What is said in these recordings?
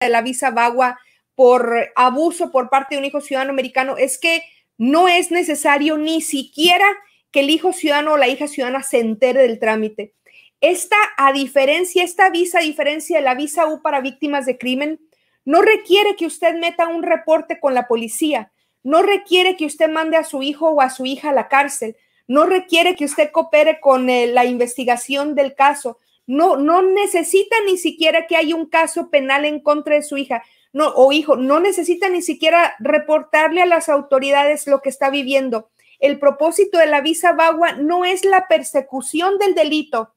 de la visa Bagua por abuso por parte de un hijo ciudadano americano es que no es necesario ni siquiera que el hijo ciudadano o la hija ciudadana se entere del trámite. Esta, a diferencia, esta visa, a diferencia de la visa U para víctimas de crimen, no requiere que usted meta un reporte con la policía, no requiere que usted mande a su hijo o a su hija a la cárcel, no requiere que usted coopere con eh, la investigación del caso, no, no necesita ni siquiera que haya un caso penal en contra de su hija no, o hijo, no necesita ni siquiera reportarle a las autoridades lo que está viviendo. El propósito de la visa vagua no es la persecución del delito.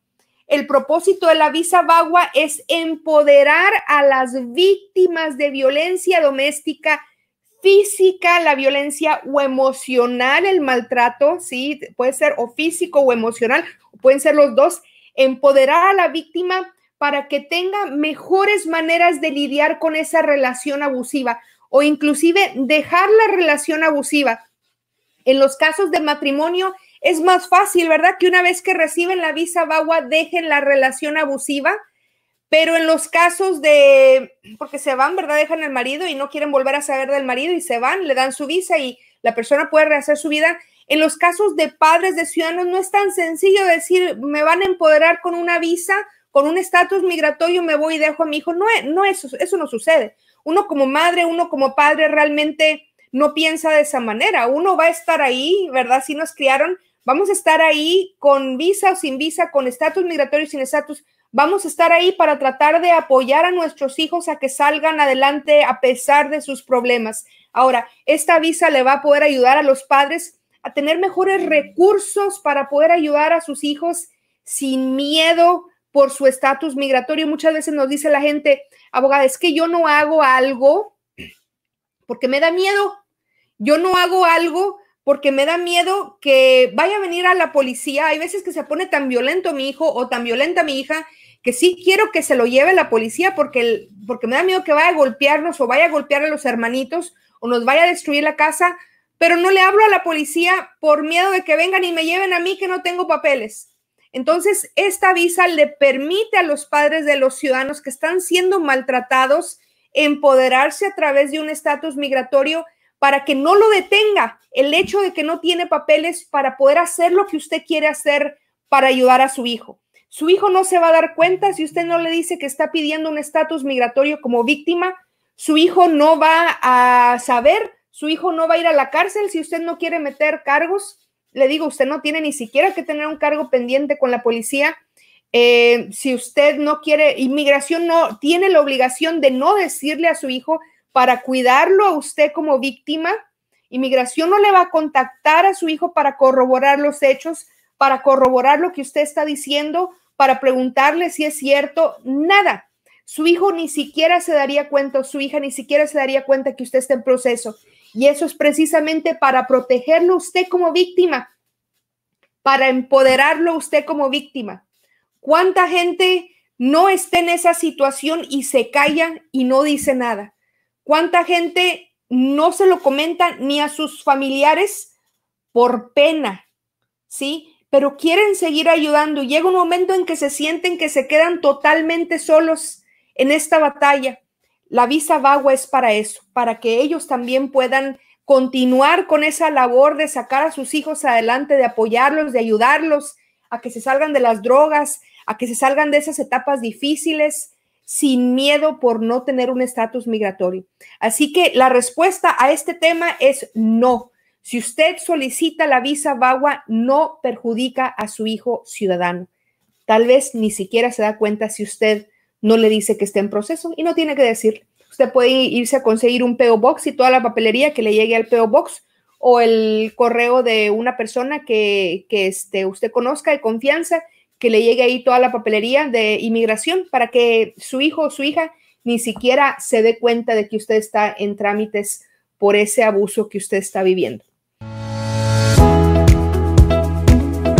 El propósito de la visa vagua es empoderar a las víctimas de violencia doméstica física, la violencia o emocional, el maltrato, sí, puede ser o físico o emocional, pueden ser los dos, empoderar a la víctima para que tenga mejores maneras de lidiar con esa relación abusiva o inclusive dejar la relación abusiva. En los casos de matrimonio es más fácil, ¿verdad? Que una vez que reciben la visa VAWA dejen la relación abusiva, pero en los casos de, porque se van, ¿verdad? Dejan al marido y no quieren volver a saber del marido y se van, le dan su visa y la persona puede rehacer su vida. En los casos de padres de ciudadanos no es tan sencillo decir, me van a empoderar con una visa, con un estatus migratorio, me voy y dejo a mi hijo. No, no eso, eso no sucede. Uno como madre, uno como padre realmente no piensa de esa manera. Uno va a estar ahí, ¿verdad? Si nos criaron, vamos a estar ahí con visa o sin visa, con estatus migratorio o sin estatus. Vamos a estar ahí para tratar de apoyar a nuestros hijos a que salgan adelante a pesar de sus problemas. Ahora, esta visa le va a poder ayudar a los padres a tener mejores recursos para poder ayudar a sus hijos sin miedo por su estatus migratorio. Muchas veces nos dice la gente, abogada, es que yo no hago algo porque me da miedo. Yo no hago algo porque me da miedo que vaya a venir a la policía. Hay veces que se pone tan violento mi hijo o tan violenta mi hija que sí quiero que se lo lleve la policía porque, el, porque me da miedo que vaya a golpearnos o vaya a golpear a los hermanitos o nos vaya a destruir la casa pero no le hablo a la policía por miedo de que vengan y me lleven a mí que no tengo papeles. Entonces, esta visa le permite a los padres de los ciudadanos que están siendo maltratados empoderarse a través de un estatus migratorio para que no lo detenga el hecho de que no tiene papeles para poder hacer lo que usted quiere hacer para ayudar a su hijo. Su hijo no se va a dar cuenta si usted no le dice que está pidiendo un estatus migratorio como víctima. Su hijo no va a saber su hijo no va a ir a la cárcel si usted no quiere meter cargos. Le digo, usted no tiene ni siquiera que tener un cargo pendiente con la policía. Eh, si usted no quiere, inmigración no tiene la obligación de no decirle a su hijo para cuidarlo a usted como víctima. Inmigración no le va a contactar a su hijo para corroborar los hechos, para corroborar lo que usted está diciendo, para preguntarle si es cierto, nada. Su hijo ni siquiera se daría cuenta, su hija ni siquiera se daría cuenta que usted está en proceso. Y eso es precisamente para protegerlo usted como víctima, para empoderarlo usted como víctima. ¿Cuánta gente no está en esa situación y se calla y no dice nada? ¿Cuánta gente no se lo comenta ni a sus familiares por pena? ¿Sí? Pero quieren seguir ayudando. Llega un momento en que se sienten que se quedan totalmente solos en esta batalla. La visa vagua es para eso, para que ellos también puedan continuar con esa labor de sacar a sus hijos adelante, de apoyarlos, de ayudarlos a que se salgan de las drogas, a que se salgan de esas etapas difíciles sin miedo por no tener un estatus migratorio. Así que la respuesta a este tema es no. Si usted solicita la visa vagua, no perjudica a su hijo ciudadano. Tal vez ni siquiera se da cuenta si usted no le dice que está en proceso y no tiene que decir. Usted puede irse a conseguir un PO Box y toda la papelería que le llegue al PO Box o el correo de una persona que, que este, usted conozca de confianza, que le llegue ahí toda la papelería de inmigración para que su hijo o su hija ni siquiera se dé cuenta de que usted está en trámites por ese abuso que usted está viviendo.